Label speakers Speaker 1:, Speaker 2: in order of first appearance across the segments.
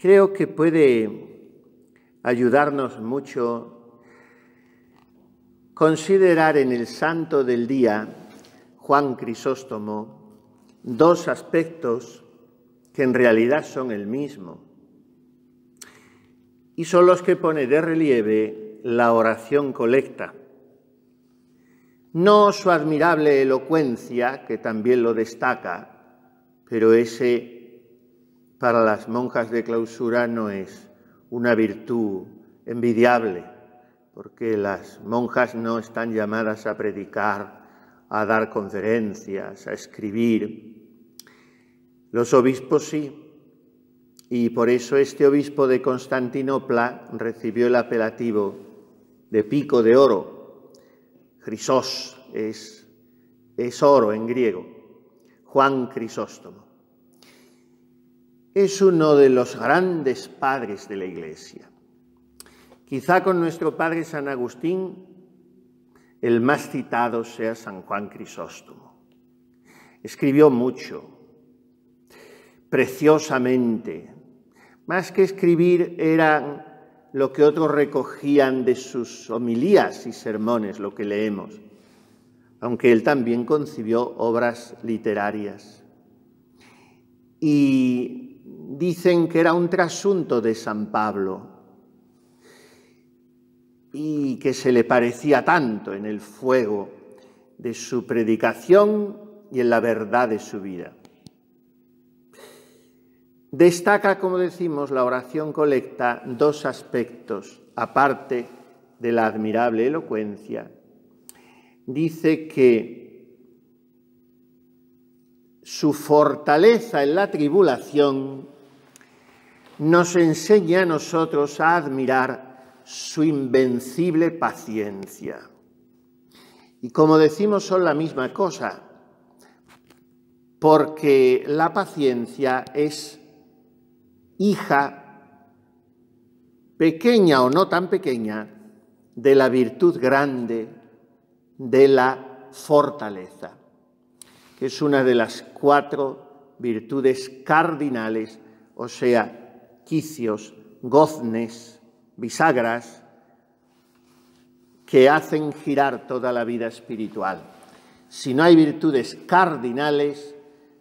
Speaker 1: Creo que puede ayudarnos mucho considerar en el santo del día, Juan Crisóstomo, dos aspectos que en realidad son el mismo y son los que pone de relieve la oración colecta. No su admirable elocuencia, que también lo destaca, pero ese para las monjas de clausura no es una virtud envidiable, porque las monjas no están llamadas a predicar, a dar conferencias, a escribir. Los obispos sí, y por eso este obispo de Constantinopla recibió el apelativo de pico de oro. Crisós es, es oro en griego. Juan Crisóstomo es uno de los grandes padres de la Iglesia. Quizá con nuestro padre San Agustín, el más citado sea San Juan Crisóstomo. Escribió mucho, preciosamente. Más que escribir era lo que otros recogían de sus homilías y sermones, lo que leemos, aunque él también concibió obras literarias. Y dicen que era un trasunto de San Pablo y que se le parecía tanto en el fuego de su predicación y en la verdad de su vida. Destaca, como decimos, la oración colecta dos aspectos, aparte de la admirable elocuencia. Dice que su fortaleza en la tribulación nos enseña a nosotros a admirar su invencible paciencia. Y como decimos, son la misma cosa, porque la paciencia es hija, pequeña o no tan pequeña, de la virtud grande de la fortaleza, que es una de las cuatro virtudes cardinales, o sea, goznes, bisagras que hacen girar toda la vida espiritual. Si no hay virtudes cardinales,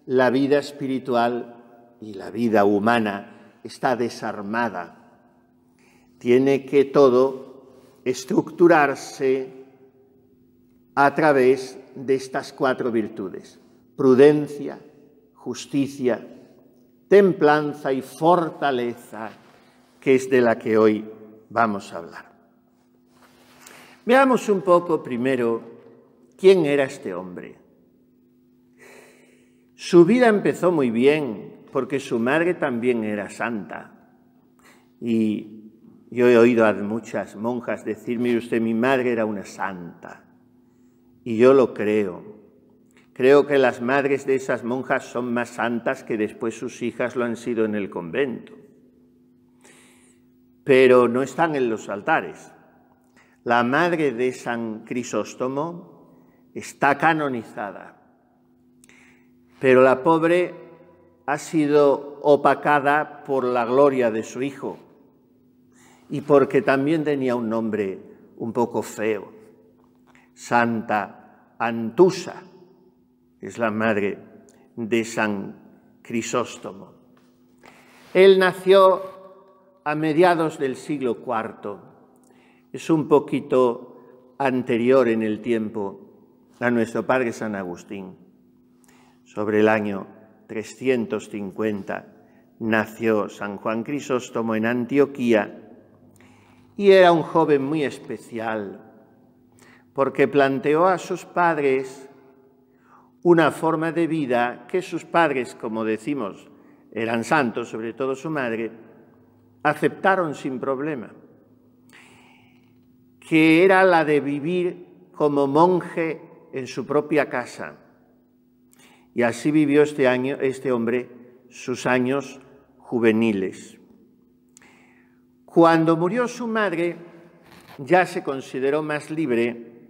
Speaker 1: la vida espiritual y la vida humana está desarmada. Tiene que todo estructurarse a través de estas cuatro virtudes. Prudencia, justicia, templanza y fortaleza, que es de la que hoy vamos a hablar. Veamos un poco primero quién era este hombre. Su vida empezó muy bien porque su madre también era santa. Y yo he oído a muchas monjas decirme usted, mi madre era una santa. Y yo lo creo, Creo que las madres de esas monjas son más santas que después sus hijas lo han sido en el convento. Pero no están en los altares. La madre de San Crisóstomo está canonizada. Pero la pobre ha sido opacada por la gloria de su hijo y porque también tenía un nombre un poco feo, Santa Antusa es la madre de San Crisóstomo. Él nació a mediados del siglo IV, es un poquito anterior en el tiempo a nuestro padre San Agustín. Sobre el año 350 nació San Juan Crisóstomo en Antioquía y era un joven muy especial porque planteó a sus padres una forma de vida que sus padres, como decimos, eran santos, sobre todo su madre, aceptaron sin problema, que era la de vivir como monje en su propia casa. Y así vivió este, año, este hombre sus años juveniles. Cuando murió su madre, ya se consideró más libre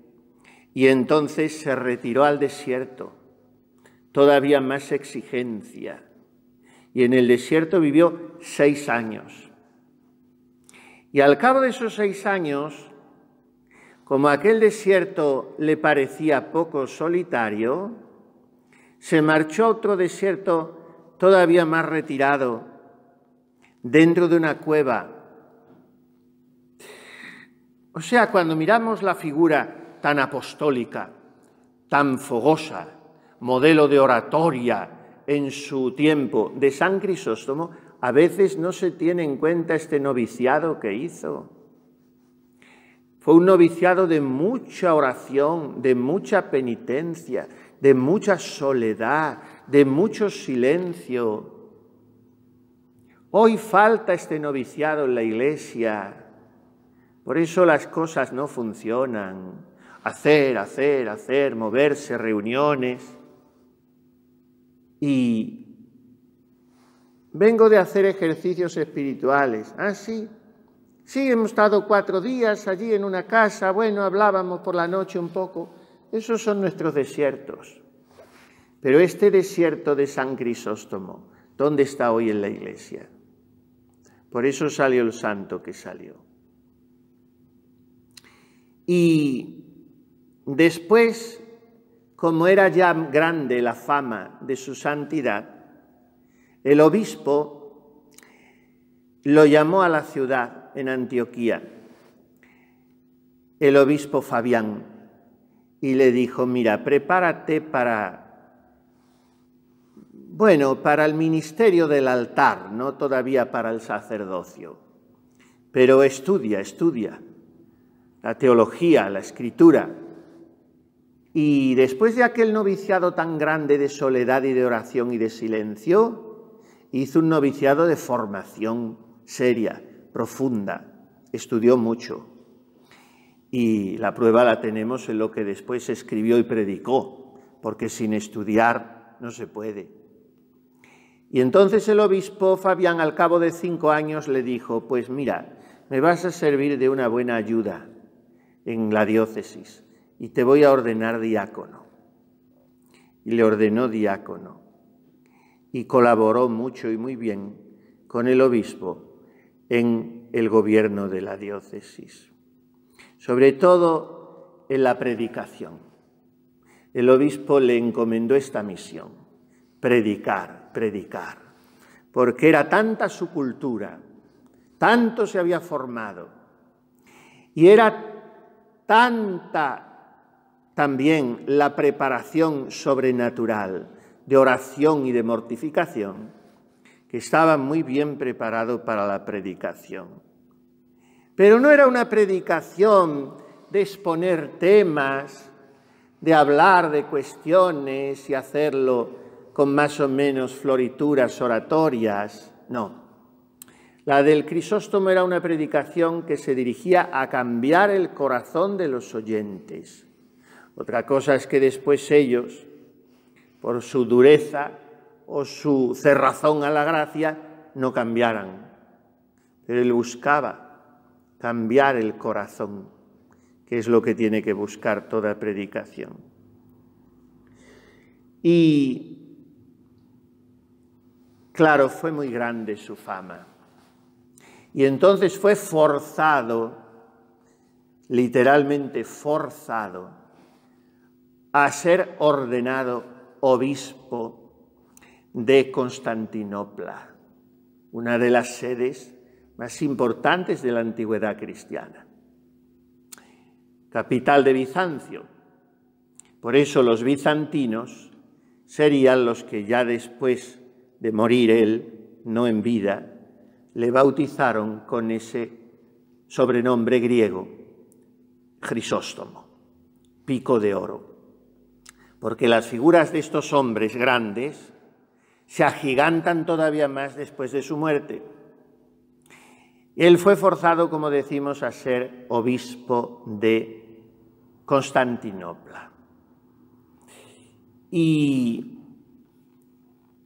Speaker 1: y entonces se retiró al desierto todavía más exigencia. Y en el desierto vivió seis años. Y al cabo de esos seis años, como aquel desierto le parecía poco solitario, se marchó a otro desierto todavía más retirado, dentro de una cueva. O sea, cuando miramos la figura tan apostólica, tan fogosa, modelo de oratoria en su tiempo de San Crisóstomo, a veces no se tiene en cuenta este noviciado que hizo. Fue un noviciado de mucha oración, de mucha penitencia, de mucha soledad, de mucho silencio. Hoy falta este noviciado en la iglesia. Por eso las cosas no funcionan. Hacer, hacer, hacer, moverse, reuniones. Y vengo de hacer ejercicios espirituales. Ah, sí. Sí, hemos estado cuatro días allí en una casa, bueno, hablábamos por la noche un poco. Esos son nuestros desiertos. Pero este desierto de San Crisóstomo, ¿dónde está hoy en la iglesia? Por eso salió el santo que salió. Y después como era ya grande la fama de su santidad, el obispo lo llamó a la ciudad en Antioquía, el obispo Fabián, y le dijo, mira, prepárate para bueno, para el ministerio del altar, no todavía para el sacerdocio. Pero estudia, estudia la teología, la escritura. Y después de aquel noviciado tan grande de soledad y de oración y de silencio, hizo un noviciado de formación seria, profunda, estudió mucho. Y la prueba la tenemos en lo que después escribió y predicó, porque sin estudiar no se puede. Y entonces el obispo Fabián, al cabo de cinco años, le dijo, pues mira, me vas a servir de una buena ayuda en la diócesis y te voy a ordenar diácono. Y le ordenó diácono. Y colaboró mucho y muy bien con el obispo en el gobierno de la diócesis. Sobre todo en la predicación. El obispo le encomendó esta misión, predicar, predicar, porque era tanta su cultura, tanto se había formado y era tanta también la preparación sobrenatural de oración y de mortificación, que estaba muy bien preparado para la predicación. Pero no era una predicación de exponer temas, de hablar de cuestiones y hacerlo con más o menos florituras oratorias, no. La del Crisóstomo era una predicación que se dirigía a cambiar el corazón de los oyentes, otra cosa es que después ellos, por su dureza o su cerrazón a la gracia, no cambiaran. Pero él buscaba cambiar el corazón, que es lo que tiene que buscar toda predicación. Y claro, fue muy grande su fama. Y entonces fue forzado, literalmente forzado, a ser ordenado obispo de Constantinopla, una de las sedes más importantes de la antigüedad cristiana, capital de Bizancio. Por eso los bizantinos serían los que ya después de morir él, no en vida, le bautizaron con ese sobrenombre griego, Crisóstomo, pico de oro porque las figuras de estos hombres grandes se agigantan todavía más después de su muerte. Él fue forzado, como decimos, a ser obispo de Constantinopla. Y,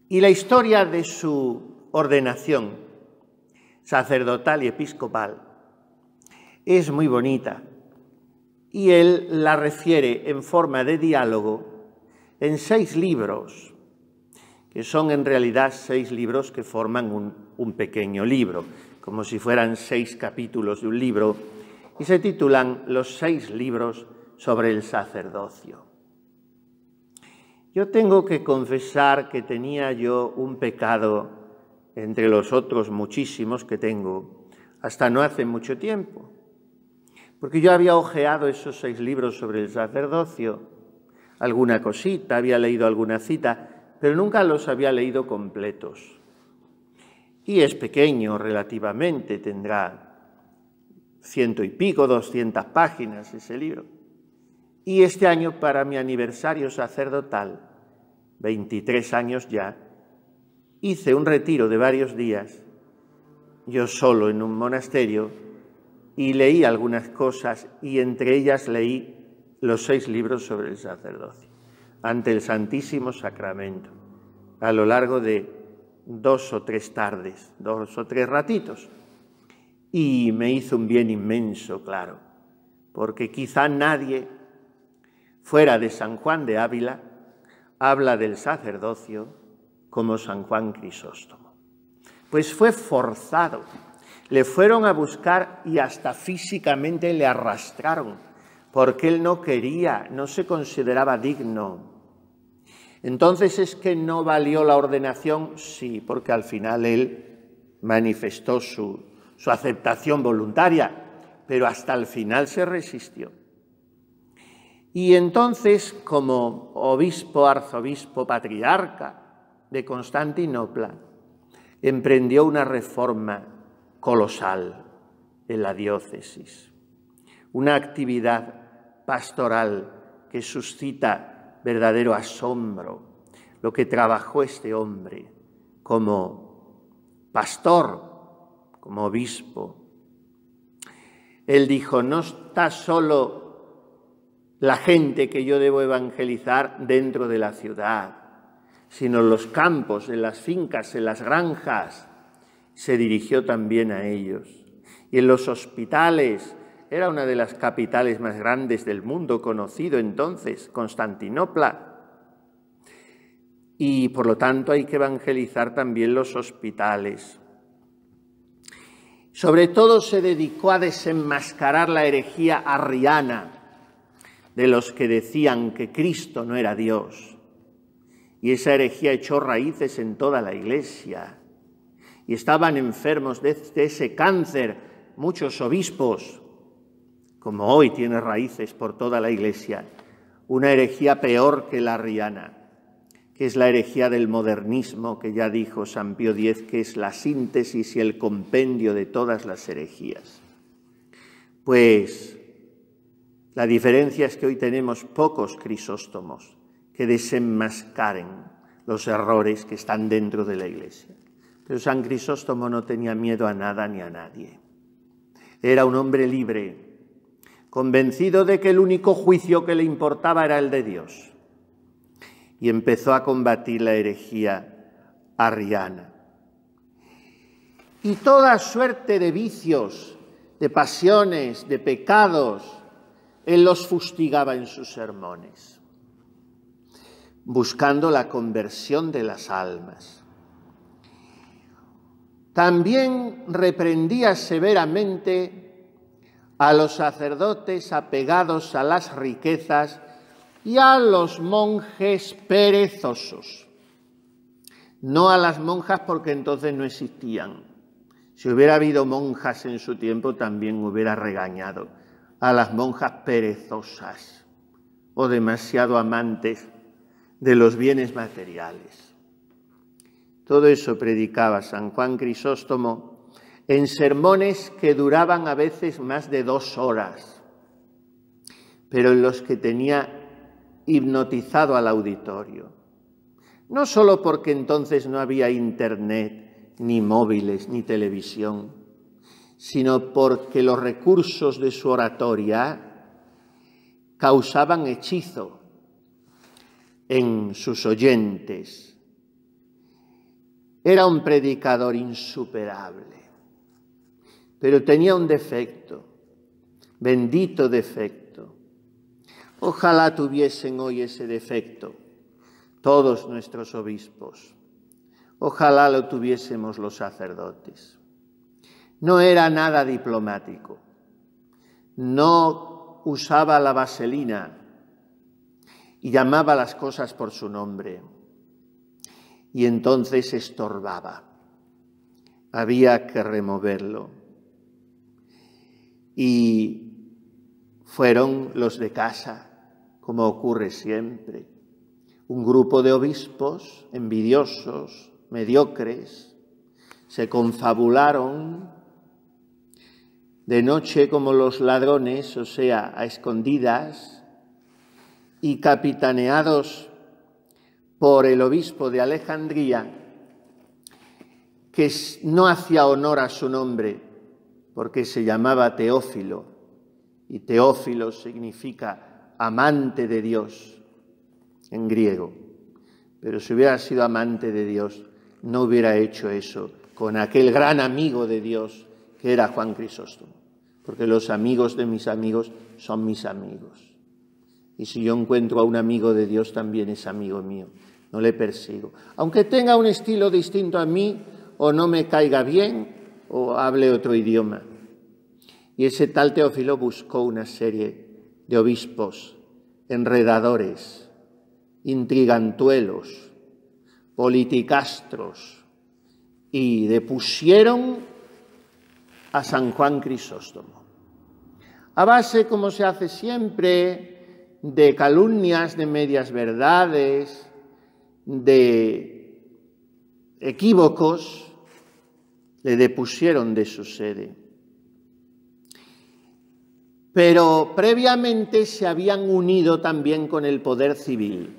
Speaker 1: y la historia de su ordenación sacerdotal y episcopal es muy bonita y él la refiere en forma de diálogo en seis libros, que son en realidad seis libros que forman un, pequeño libro, como si fueran seis capítulos de un libro, y se titulan Los seis libros sobre el sacerdocio. Yo tengo que confesar que tenía yo un pecado entre los otros muchísimos que tengo hasta no hace mucho tiempo, porque yo había ojeado esos seis libros sobre el sacerdocio alguna cosita, había leído alguna cita, pero nunca los había leído completos. Y es pequeño relativamente, tendrá ciento y pico, doscientas páginas ese libro. Y este año para mi aniversario sacerdotal, 23 años ya, hice un retiro de varios días, yo solo en un monasterio, y leí algunas cosas y entre ellas leí los seis libros sobre el sacerdocio, ante el Santísimo Sacramento, a lo largo de dos o tres tardes, dos o tres ratitos. Y me hizo un bien inmenso, claro, porque quizá nadie fuera de San Juan de Ávila habla del sacerdocio como San Juan Crisóstomo. Pues fue forzado, le fueron a buscar y hasta físicamente le arrastraron porque él no quería, no se consideraba digno. Entonces es que no valió la ordenación, sí, porque al final él manifestó su, aceptación voluntaria, pero hasta el final se resistió. Y entonces, como obispo, arzobispo, patriarca de Constantinopla, emprendió una reforma colosal en la diócesis, una actividad pastoral que suscita verdadero asombro, lo que trabajó este hombre como pastor, como obispo. Él dijo, no está solo la gente que yo debo evangelizar dentro de la ciudad, sino los campos, en las fincas, en las granjas. Se dirigió también a ellos. Y en los hospitales, era una de las capitales más grandes del mundo conocido entonces, Constantinopla. Y por lo tanto hay que evangelizar también los hospitales. Sobre todo se dedicó a desenmascarar la herejía arriana de los que decían que Cristo no era Dios. Y esa herejía echó raíces en toda la iglesia. Y estaban enfermos de, ese cáncer muchos obispos como hoy tiene raíces por toda la Iglesia, una herejía peor que la riana, que es la herejía del modernismo, que ya dijo San Pío X, que es la síntesis y el compendio de todas las herejías. Pues la diferencia es que hoy tenemos pocos crisóstomos que desenmascaren los errores que están dentro de la Iglesia. Pero San Crisóstomo no tenía miedo a nada ni a nadie. Era un hombre libre, convencido de que el único juicio que le importaba era el de Dios. Y empezó a combatir la herejía arriana. Y toda suerte de vicios, de pasiones, de pecados, él los fustigaba en sus sermones, buscando la conversión de las almas. También reprendía severamente a los sacerdotes apegados a las riquezas y a los monjes perezosos. No a las monjas porque entonces no existían. Si hubiera habido monjas en su tiempo también hubiera regañado a las monjas perezosas o demasiado amantes de los bienes materiales. Todo eso predicaba San Juan Crisóstomo en sermones que duraban a veces más de dos horas, pero en los que tenía hipnotizado al auditorio. No solo porque entonces no había internet, ni móviles, ni televisión, sino porque los recursos de su oratoria causaban hechizo en sus oyentes. Era un predicador insuperable pero tenía un defecto, bendito defecto. Ojalá tuviesen hoy ese defecto todos nuestros obispos. Ojalá lo tuviésemos los sacerdotes. No era nada diplomático. No usaba la vaselina y llamaba las cosas por su nombre. Y entonces estorbaba. Había que removerlo y fueron los de casa, como ocurre siempre. Un grupo de obispos envidiosos, mediocres, se confabularon de noche como los ladrones, o sea, a escondidas, y capitaneados por el obispo de Alejandría, que no hacía honor a su nombre, porque se llamaba Teófilo, y Teófilo significa amante de Dios en griego. Pero si hubiera sido amante de Dios, no hubiera hecho eso con aquel gran amigo de Dios que era Juan Crisóstomo, porque los amigos de mis amigos son mis amigos. Y si yo encuentro a un amigo de Dios, también es amigo mío, no le persigo. Aunque tenga un estilo distinto a mí o no me caiga bien, o hable otro idioma. Y ese tal Teófilo buscó una serie de obispos, enredadores, intrigantuelos, politicastros, y depusieron a San Juan Crisóstomo. A base, como se hace siempre, de calumnias, de medias verdades, de equívocos, le depusieron de su sede. Pero previamente se habían unido también con el poder civil.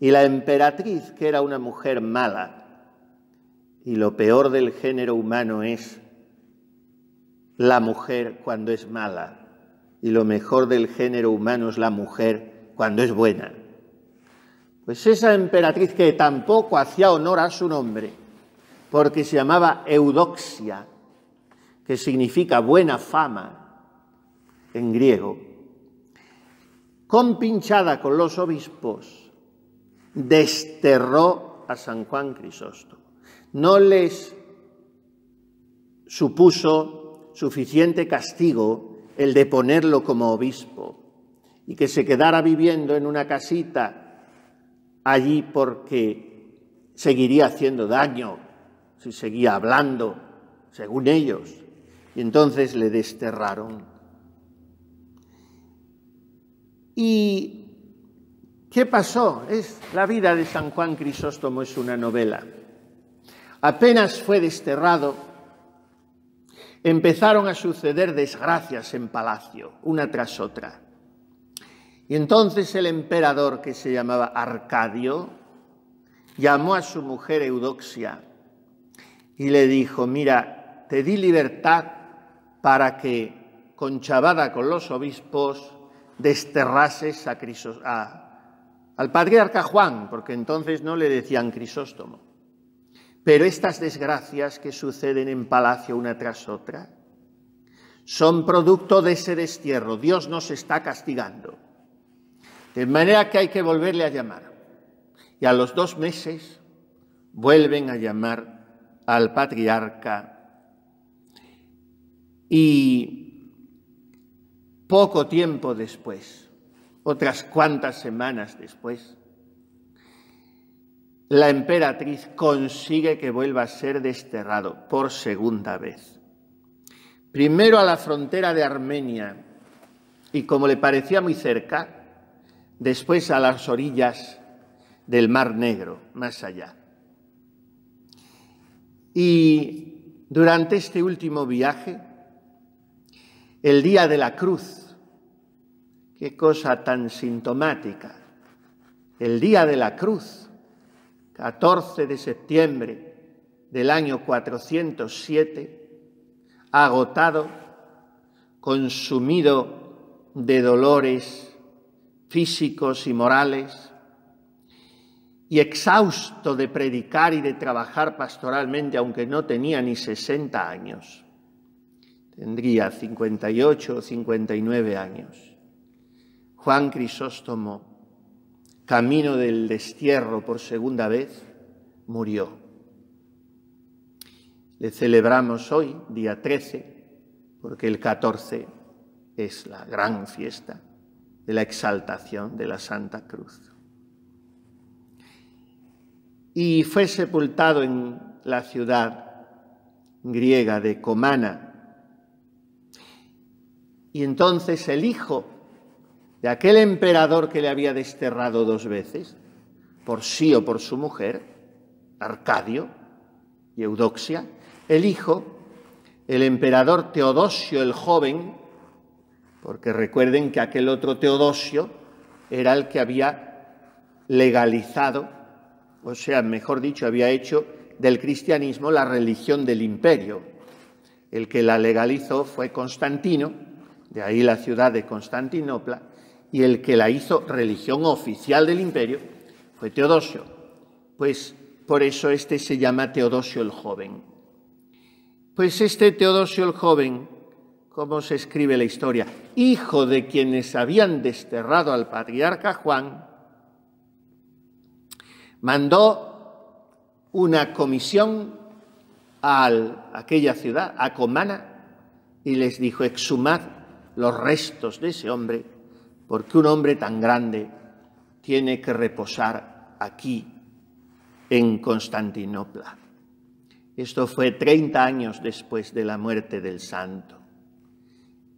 Speaker 1: Y la emperatriz, que era una mujer mala, y lo peor del género humano es la mujer cuando es mala, y lo mejor del género humano es la mujer cuando es buena. Pues esa emperatriz que tampoco hacía honor a su nombre, porque se llamaba eudoxia, que significa buena fama en griego, compinchada con los obispos, desterró a San Juan Crisóstomo. No les supuso suficiente castigo el de ponerlo como obispo y que se quedara viviendo en una casita allí porque seguiría haciendo daño y seguía hablando, según ellos. Y entonces le desterraron. ¿Y qué pasó? Es, la vida de San Juan Crisóstomo es una novela. Apenas fue desterrado, empezaron a suceder desgracias en palacio, una tras otra. Y entonces el emperador, que se llamaba Arcadio, llamó a su mujer Eudoxia y le dijo, mira, te di libertad para que, conchavada con los obispos, desterrases a, al patriarca Juan, porque entonces no le decían Crisóstomo. Pero estas desgracias que suceden en palacio una tras otra son producto de ese destierro. Dios nos está castigando. De manera que hay que volverle a llamar. Y a los dos meses vuelven a llamar al patriarca y poco tiempo después, otras cuantas semanas después, la emperatriz consigue que vuelva a ser desterrado por segunda vez. Primero a la frontera de Armenia y como le parecía muy cerca, después a las orillas del Mar Negro, más allá. Y durante este último viaje, el día de la cruz, qué cosa tan sintomática, el día de la cruz, 14 de septiembre del año 407, agotado, consumido de dolores físicos y morales, y exhausto de predicar y de trabajar pastoralmente, aunque no tenía ni 60 años. Tendría 58 o 59 años. Juan Crisóstomo, camino del destierro por segunda vez, murió. Le celebramos hoy, día 13, porque el 14 es la gran fiesta de la exaltación de la Santa Cruz y fue sepultado en la ciudad griega de Comana. Y entonces el hijo de aquel emperador que le había desterrado dos veces, por sí o por su mujer, Arcadio y Eudoxia, el hijo, el emperador Teodosio el joven, porque recuerden que aquel otro Teodosio era el que había legalizado o sea, mejor dicho, había hecho del cristianismo la religión del imperio. El que la legalizó fue Constantino, de ahí la ciudad de Constantinopla, y el que la hizo religión oficial del imperio fue Teodosio. Pues por eso este se llama Teodosio el joven. Pues este Teodosio el joven, cómo se escribe la historia, hijo de quienes habían desterrado al patriarca Juan, mandó una comisión a aquella ciudad, a Comana, y les dijo, exhumad los restos de ese hombre, porque un hombre tan grande tiene que reposar aquí, en Constantinopla. Esto fue 30 años después de la muerte del santo.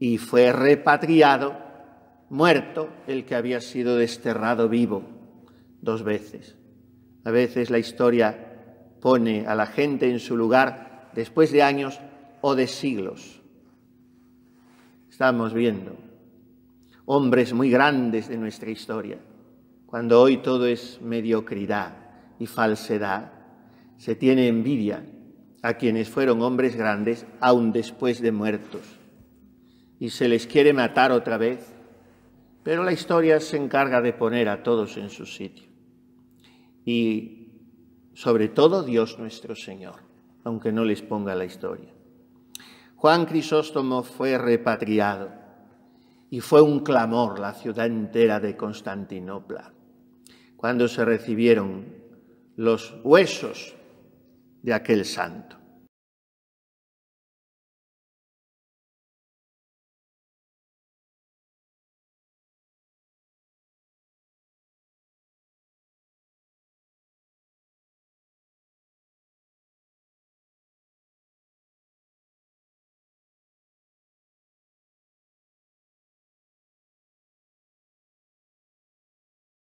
Speaker 1: Y fue repatriado, muerto, el que había sido desterrado vivo dos veces. A veces la historia pone a la gente en su lugar después de años o de siglos. Estamos viendo hombres muy grandes de nuestra historia, cuando hoy todo es mediocridad y falsedad. Se tiene envidia a quienes fueron hombres grandes aún después de muertos. Y se les quiere matar otra vez, pero la historia se encarga de poner a todos en su sitio y sobre todo Dios nuestro Señor, aunque no les ponga la historia. Juan Crisóstomo fue repatriado y fue un clamor la ciudad entera de Constantinopla cuando se recibieron los huesos de aquel santo.